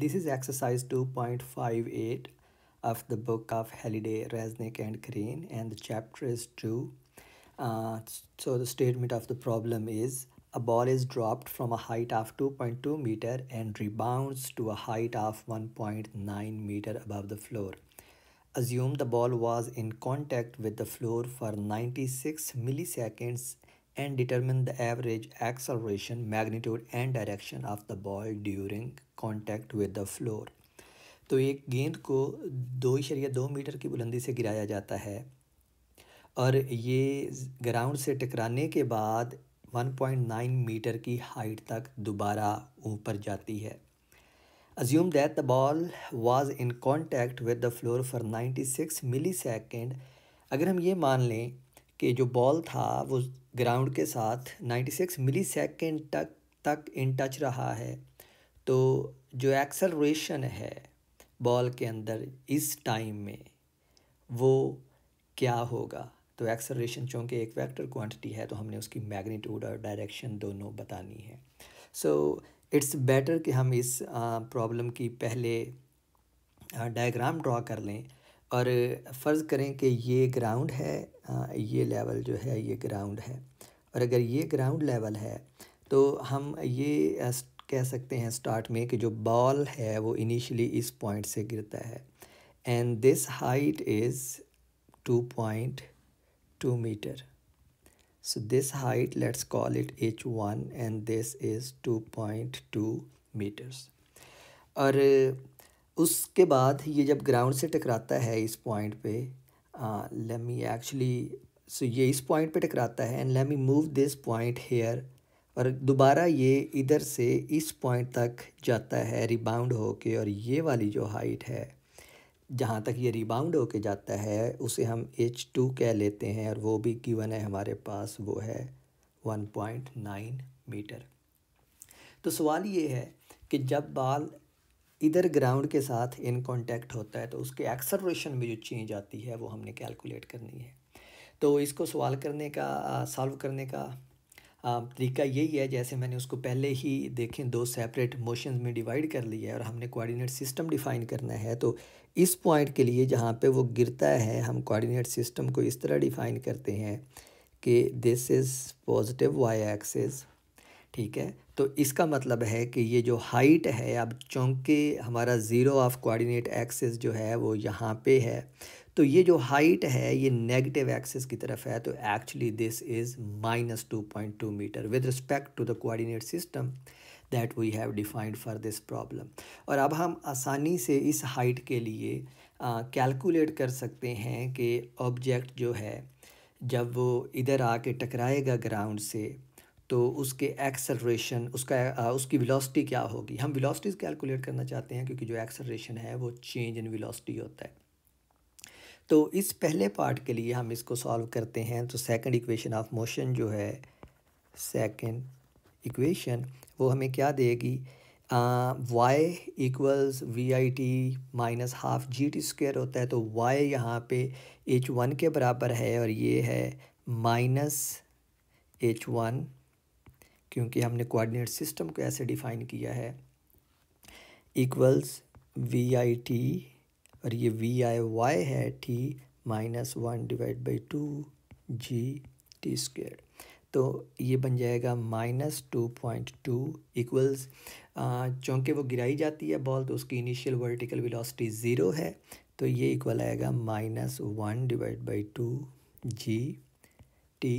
This is exercise 2.58 of the book of Halliday, Resnick and Green and the chapter is 2. Uh, so the statement of the problem is a ball is dropped from a height of 2.2 meter and rebounds to a height of 1.9 meter above the floor. Assume the ball was in contact with the floor for 96 milliseconds and determine the average acceleration magnitude and direction of the ball during contact with the floor तो एक गेंद को दो इशरिया दो metre की बुलंदी से गिराया जाता है और ये ग्राउंड से टकराने के बाद 1.9 मीटर की हाइट तक दोबारा ऊपर जाती है assume that the ball was in contact with the floor for 96 millisecond अगर हम ये मान लें कि जो बॉल था वो ग्राउंड के साथ 96 मिली सेकेंड तक तक इन टच रहा है तो जो एक्सलरेशन है बॉल के अंदर इस टाइम में वो क्या होगा तो एक्सलरेशन चूँकि एक वेक्टर क्वांटिटी है तो हमने उसकी मैग्नीट्यूड और डायरेक्शन दोनों बतानी है सो इट्स बेटर कि हम इस प्रॉब्लम की पहले डायग्राम ड्रॉ कर लें और फ़र्ज़ करें कि ये ग्राउंड है ये लेवल जो है ये ग्राउंड है और अगर ये ग्राउंड लेवल है तो हम ये कह सकते हैं स्टार्ट में कि जो बॉल है वो इनिशियली इस पॉइंट से गिरता है and this height is two point two metre so this height let's call it H one and this is two point two metres और उसके बाद ये जब ग्राउंड से टकराता है इस पॉइंट पे लेट मी एक्चुअली सो ये इस पॉइंट पे टकराता है and let me move this point here और दोबारा ये इधर से इस पॉइंट तक जाता है रिबाउंड होके और ये वाली जो हाइट है जहाँ तक ये रिबाउंड होके जाता है उसे हम एच टू कह लेते हैं और वो भी गिवन है हमारे पास वो है वन पॉइंट नाइन मीटर तो सवाल ये है कि जब बाल इधर ग्राउंड के साथ इन कॉन्टैक्ट होता है तो उसके एक्सरेशन में जो चेंज आती है वो हमने कैलकुलेट करनी है तो इसको सवाल करने का सॉल्व करने का तरीका यही है जैसे मैंने उसको पहले ही देखें दो सेपरेट मोशन में डिवाइड कर लिया है और हमने कोऑर्डिनेट सिस्टम डिफ़ाइन करना है तो इस पॉइंट के लिए जहाँ पे वो गिरता है हम कोऑर्डिनेट सिस्टम को इस तरह डिफ़ाइन करते हैं कि this is positive Y axis ठीक है तो इसका मतलब है कि ये जो हाइट है अब चूँकि हमारा ज़ीरो ऑफ कोऑर्डिनेट एक्सिस जो है वो यहाँ पे है तो ये जो हाइट है ये नेगेटिव एक्सिस की तरफ है तो actually this is minus two point two meter with respect to the coordinate system that we have defined for this problem और अब हम आसानी से इस हाइट के लिए कैलकुलेट कर सकते हैं कि ऑब्जेक्ट जो है जब वो इधर आके टकराएगा ग्राउंड से तो उसके एक्सलरेशन उसका उसकी वेलोसिटी क्या होगी हम वेलोसिटीज़ कैलकुलेट करना चाहते हैं क्योंकि जो एक्सलरेशन है वो चेंज इन वेलोसिटी होता है तो इस पहले पार्ट के लिए हम इसको सॉल्व करते हैं तो सेकंड इक्वेशन ऑफ मोशन जो है सेकंड इक्वेशन वो हमें क्या देगी Y equals V I T minus half G T square होता है तो वाई यहाँ पे एच वन के बराबर है और ये है माइनस एच वन क्योंकि हमने कोऑर्डिनेट सिस्टम को ऐसे डिफाइन किया है इक्वल्स वी आई टी और ये वी आई वाई है T minus one divide by two G T square तो ये बन जाएगा minus two point two equals चूँकि वो गिराई जाती है बॉल तो उसकी इनिशियल वर्टिकल वेलोसिटी ज़ीरो है तो ये इक्वल आएगा minus one divide by two G T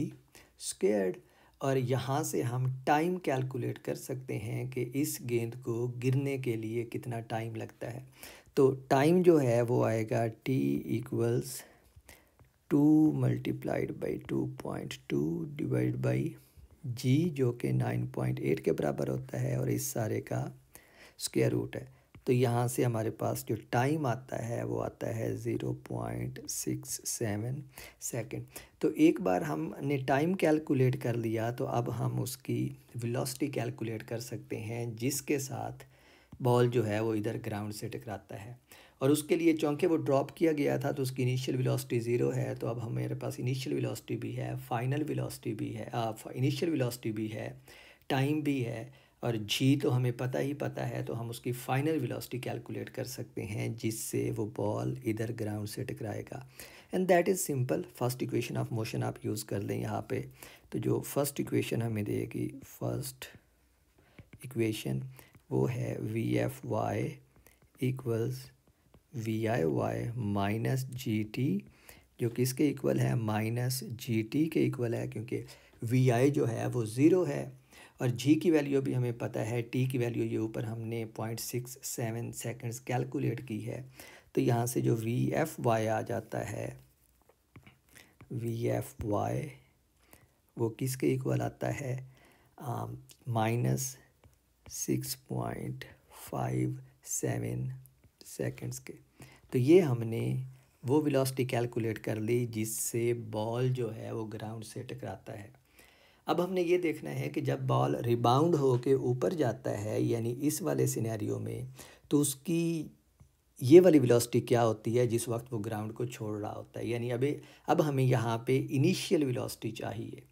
squared और यहाँ से हम टाइम कैलकुलेट कर सकते हैं कि इस गेंद को गिरने के लिए कितना टाइम लगता है तो टाइम जो है वो आएगा T equals two multiplied by two point two divide by G जो कि नाइन पॉइंट एट के बराबर होता है और इस सारे का स्क्वायर रूट है तो यहाँ से हमारे पास जो टाइम आता है वो आता है zero point six seven second तो एक बार हमने टाइम कैलकुलेट कर लिया तो अब हम उसकी वेलोसिटी कैलकुलेट कर सकते हैं जिसके साथ बॉल जो है वो इधर ग्राउंड से टकराता है और उसके लिए चूँकि वो ड्रॉप किया गया था तो उसकी इनिशियल वेलोसिटी ज़ीरो है तो अब हमारे पास इनिशियल वेलोसिटी भी है फाइनल वेलोसिटी भी है इनिशियल वेलोसिटी भी है टाइम भी है और जी तो हमें पता ही पता है तो हम उसकी फाइनल वेलोसिटी कैलकुलेट कर सकते हैं जिससे वो बॉल इधर ग्राउंड से टकराएगा and that is simple first equation of motion आप यूज़ कर लें यहाँ पे तो जो फर्स्ट इक्वेशन हमें देगी फर्स्ट इक्वेशन वो है V F Y equals V I Y minus G T जो किसके इक्वल है माइनस जी टी के इक्वल है क्योंकि वी आई जो है वो ज़ीरो है और जी की वैल्यू भी हमें पता है टी की वैल्यू ये ऊपर हमने point six seven seconds calculate की है तो यहाँ से जो वी एफ वाई आ जाता है वी एफ वाई वो किसके इक्वल आता है minus six point five seven seconds के तो ये हमने वो वेलोसिटी कैलकुलेट कर ली जिससे बॉल जो है वो ग्राउंड से टकराता है अब हमने ये देखना है कि जब बॉल रिबाउंड हो के ऊपर जाता है यानी इस वाले सिनेरियो में तो उसकी ये वाली वेलोसिटी क्या होती है जिस वक्त वो ग्राउंड को छोड़ रहा होता है यानी अभी अब हमें यहाँ पे इनिशियल वेलोसिटी चाहिए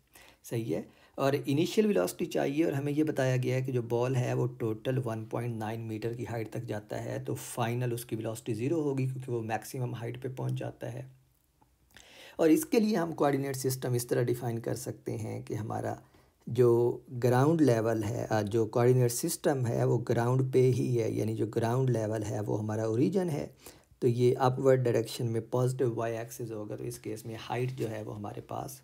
सही है और इनिशियल वेलोसिटी चाहिए और हमें ये बताया गया है कि जो बॉल है वो टोटल 1.9 मीटर की हाइट तक जाता है तो फाइनल उसकी वेलोसिटी ज़ीरो होगी क्योंकि वो मैक्सिमम हाइट पे पहुंच जाता है और इसके लिए हम कोऑर्डिनेट सिस्टम इस तरह डिफ़ाइन कर सकते हैं कि हमारा जो ग्राउंड लेवल है जो कोऑर्डिनेट सिस्टम है वो ग्राउंड पे ही है यानी जो ग्राउंड लेवल है वो हमारा ओरिजन है तो ये अपवर्ड डायरेक्शन में पॉजिटिव वाई एक्सेस होगा तो इस केस में हाइट जो है वो हमारे पास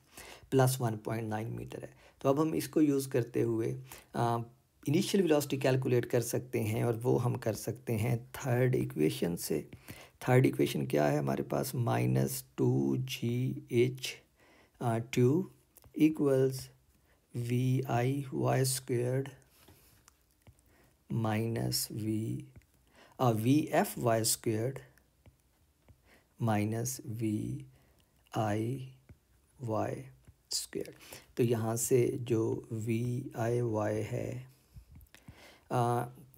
plus one point nine meter है तो अब हम इसको यूज़ करते हुए इनिशियल वेलोसिटी कैलकुलेट कर सकते हैं और वो हम कर सकते हैं थर्ड इक्वेशन से थर्ड इक्वेशन क्या है हमारे पास minus two G H two equals V I Y squared minus V V F Y squared minus V I Y square तो यहाँ से जो वी आई वाई है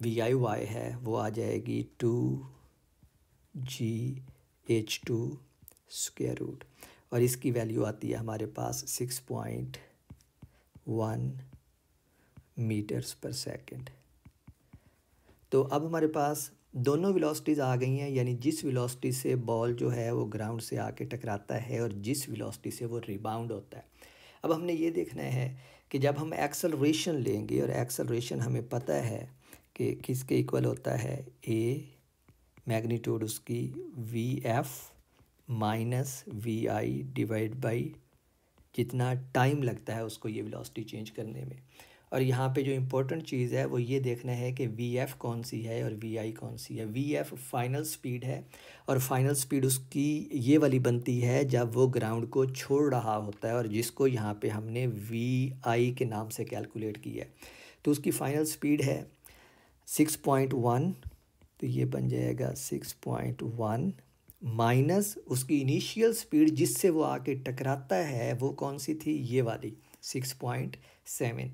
वी आई वाई है वो आ जाएगी two G H two square root और इसकी वैल्यू आती है हमारे पास six point one meters per second तो अब हमारे पास दोनों वेलोसिटीज़ आ गई हैं यानी जिस वेलोसिटी से बॉल जो है वो ग्राउंड से आके टकराता है और जिस वेलोसिटी से वो रिबाउंड होता है अब हमने ये देखना है कि जब हम एक्सलरेशन लेंगे और एक्सलरेशन हमें पता है कि किसके इक्वल होता है ए मैग्नीट्यूड उसकी V F minus V I divide by जितना टाइम लगता है उसको ये वेलोसिटी चेंज करने में और यहाँ पे जो इम्पोर्टेंट चीज़ है वो ये देखना है कि वी एफ़ कौन सी है और वी आई कौन सी है वी एफ़ फाइनल स्पीड है और फाइनल स्पीड उसकी ये वाली बनती है जब वो ग्राउंड को छोड़ रहा होता है और जिसको यहाँ पे हमने वी आई के नाम से कैलकुलेट किया है तो उसकी फ़ाइनल स्पीड है सिक्स पॉइंट वन तो ये बन जाएगा सिक्स पॉइंट वन माइनस उसकी इनिशियल स्पीड जिससे वो आके टकराता है वो कौन सी थी ये वाली सिक्स पॉइंट सेवन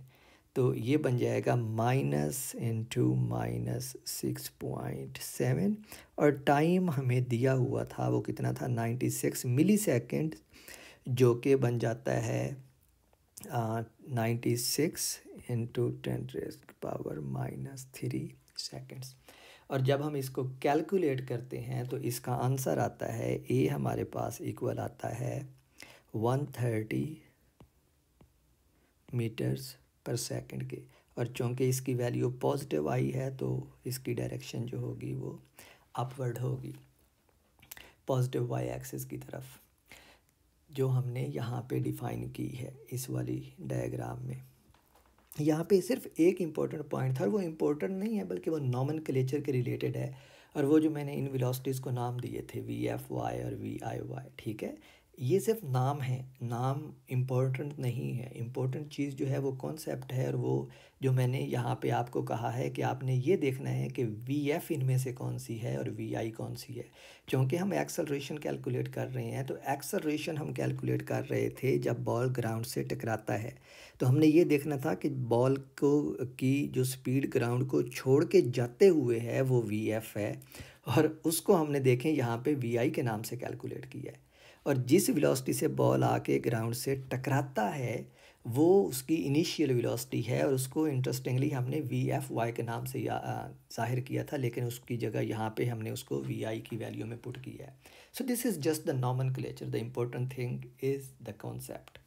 तो ये बन जाएगा minus into minus six point seven और टाइम हमें दिया हुआ था वो कितना था नाइन्टी सिक्स मिली सेकेंड जो कि बन जाता है ninety six into ten power minus three seconds और जब हम इसको कैलकुलेट करते हैं तो इसका आंसर आता है ए हमारे पास इक्वल आता है one thirty meters per second के और चूँकि इसकी वैल्यू पॉजिटिव आई है तो इसकी डायरेक्शन जो होगी वो अपवर्ड होगी पॉजिटिव वाई एक्सिस की तरफ जो हमने यहाँ पे डिफ़ाइन की है इस वाली डायग्राम में यहाँ पे सिर्फ एक इम्पॉर्टेंट पॉइंट था वो इम्पोर्टेंट नहीं है बल्कि वो नॉमन क्लेचर के रिलेटेड है और वो जो मैंने इन विलोसिटीज़ को नाम दिए थे वी एफ वाई और वी आई वाई ठीक है ये सिर्फ नाम है नाम इम्पोर्टेंट नहीं है इम्पोर्टेंट चीज़ जो है वो कॉन्सेप्ट है और वो जो मैंने यहाँ पे आपको कहा है कि आपने ये देखना है कि वी एफ़ इनमें से कौन सी है और वी आई कौन सी है क्योंकि हम एक्सलरेशन कैलकुलेट कर रहे हैं तो एक्सलरेशन हम कैलकुलेट कर रहे थे जब बॉल ग्राउंड से टकराता है तो हमने ये देखना था कि बॉल को की जो स्पीड ग्राउंड को छोड़ के जाते हुए है वो वी एफ़ है और उसको हमने देखें यहाँ पे वी आई के नाम से कैलकुलेट किया है और जिस वेलोसिटी से बॉल आके ग्राउंड से टकराता है वो उसकी इनिशियल वेलोसिटी है और उसको इंटरेस्टिंगली हमने वी एफ वाई के नाम से जाहिर किया था लेकिन उसकी जगह यहाँ पे हमने उसको वी आई की वैल्यू में पुट किया है so this is just the nomenclature the important thing is the concept